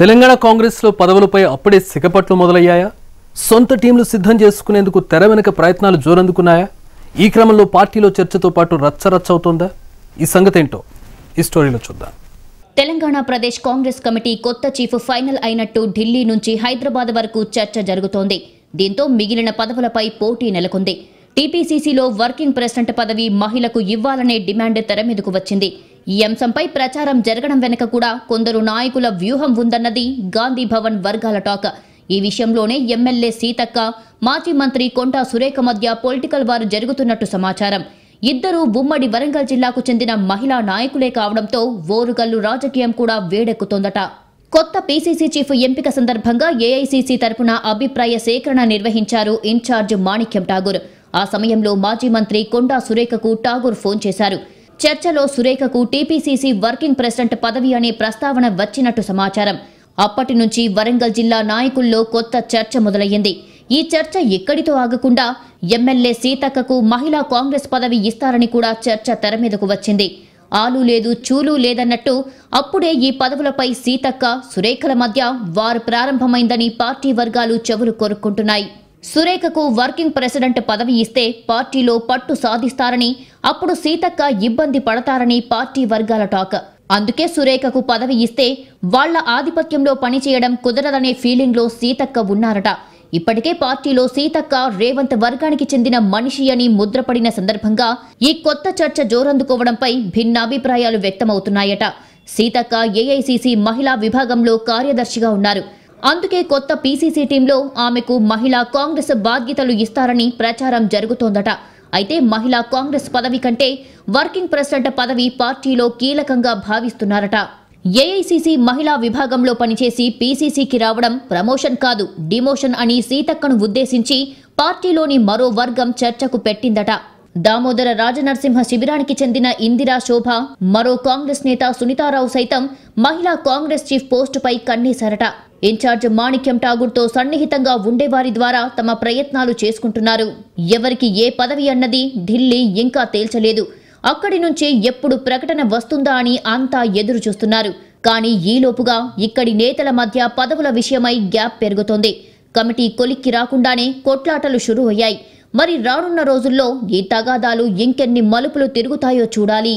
తెలంగాణ కాంగ్రెస్లో పదవులపై అప్పుడే సిగపట్లు మొదలయ్యాయా సొంత టీంలు సిద్ధం చేసుకునేందుకు తెర వెనుక ప్రయత్నాలు జోరందుకున్నాయా ఈ క్రమంలో పార్టీలో చర్చతో పాటు రచ్చరచ్చవుతోందా ఈ ఈ ఏంటో ఈ స్టోరీలో చూద్దాం తెలంగాణ ప్రదేశ్ కాంగ్రెస్ కమిటీ కొత్త చీఫ్ ఫైనల్ అయినట్టు ఢిల్లీ నుంచి హైదరాబాద్ వరకు చర్చ జరుగుతోంది దీంతో మిగిలిన పదవులపై పోటీ నెలకొంది టీపీసీసీలో వర్కింగ్ ప్రెసిడెంట్ పదవి మహిళకు ఇవ్వాలనే డిమాండ్ తెర మీదకు వచ్చింది ఈ అంశంపై ప్రచారం జరగడం వెనుక కూడా కొందరు నాయకుల వ్యూహం ఉందన్నది గాంధీ భవన్ వర్గాల టాక్ ఈ విషయంలోనే ఎమ్మెల్యే సీతక్క మాజీ మంత్రి కొండా సురేఖ మధ్య పొలిటికల్ వారు జరుగుతున్నట్టు సమాచారం ఇద్దరు ఉమ్మడి వరంగల్ జిల్లాకు చెందిన మహిళా నాయకులే కావడంతో ఓరుగల్లు రాజకీయం కూడా వేడెక్కుతోందట కొత్త పీసీసీ చీఫ్ ఎంపిక సందర్భంగా ఏఐసీసీ తరపున అభిప్రాయ సేకరణ నిర్వహించారు ఇన్ఛార్జ్ మాణిక్యం ఠాగూర్ ఆ సమయంలో మాజీ మంత్రి కొండా సురేఖకు ఠాగూర్ ఫోన్ చేశారు చర్చలో సురేఖకు టీపీసీసీ వర్కింగ్ ప్రెసిడెంట్ పదవి అనే ప్రస్తావన వచ్చినట్టు సమాచారం అప్పటి నుంచి వరంగల్ జిల్లా నాయకుల్లో కొత్త చర్చ మొదలయ్యింది ఈ చర్చ ఎక్కడితో ఆగకుండా ఎమ్మెల్యే సీతక్కకు మహిళా కాంగ్రెస్ పదవి ఇస్తారని కూడా చర్చ తెరమీదకు వచ్చింది ఆలు లేదు చూలు లేదన్నట్టు అప్పుడే ఈ పదవులపై సీతక్క సురేఖల మధ్య వారు ప్రారంభమైందని పార్టీ వర్గాలు చెవులు కోరుకుంటున్నాయి సురేఖకు వర్కింగ్ ప్రెసిడెంట్ పదవి ఇస్తే పార్టీలో పట్టు సాధిస్తారని అప్పుడు సీతక్క ఇబ్బంది పడతారని పార్టీ వర్గాల టాక్ అందుకే సురేఖకు పదవి ఇస్తే వాళ్ల ఆధిపత్యంలో పనిచేయడం కుదరదనే ఫీలింగ్లో సీతక్క ఉన్నారట ఇప్పటికే పార్టీలో సీతక్క రేవంత్ వర్గానికి చెందిన మనిషి అని ముద్రపడిన సందర్భంగా ఈ కొత్త చర్చ జోరందుకోవడంపై భిన్నాభిప్రాయాలు వ్యక్తమవుతున్నాయట సీతక్క ఏఐసిసి మహిళా విభాగంలో కార్యదర్శిగా ఉన్నారు అందుకే కొత్త పీసీసీ టీంలో ఆమెకు మహిళా కాంగ్రెస్ బాధ్యతలు ఇస్తారని ప్రచారం జరుగుతోందట అయితే మహిళా కాంగ్రెస్ పదవి కంటే వర్కింగ్ ప్రెసిడెంట్ పదవి పార్టీలో కీలకంగా భావిస్తున్నారట ఏఐసిసి మహిళా విభాగంలో పనిచేసి పీసీసీకి రావడం ప్రమోషన్ కాదు డిమోషన్ అని సీతక్కను ఉద్దేశించి పార్టీలోని మరో వర్గం చర్చకు పెట్టిందట దామోదర రాజనరసింహ శిబిరానికి చెందిన ఇందిరా శోభ మరో కాంగ్రెస్ నేత సునీతారావు సైతం మహిళా కాంగ్రెస్ చీఫ్ పోస్టుపై కన్నేశారట ఇన్ఛార్జ్ మాణిక్యం ఠాగూర్తో సన్నిహితంగా ఉండేవారి ద్వారా తమ ప్రయత్నాలు చేసుకుంటున్నారు ఎవరికి ఏ పదవి అన్నది ఢిల్లీ ఇంకా తేల్చలేదు అక్కడి నుంచి ఎప్పుడు ప్రకటన వస్తుందా అని అంతా ఎదురు చూస్తున్నారు కానీ ఈలోపుగా ఇక్కడి నేతల మధ్య పదవుల విషయమై గ్యాప్ పెరుగుతోంది కమిటీ కొలిక్కి రాకుండానే కొట్లాటలు షురూ అయ్యాయి మరి రానున్న రోజుల్లో ఈ తగాదాలు ఇంకెన్ని మలుపులు తిరుగుతాయో చూడాలి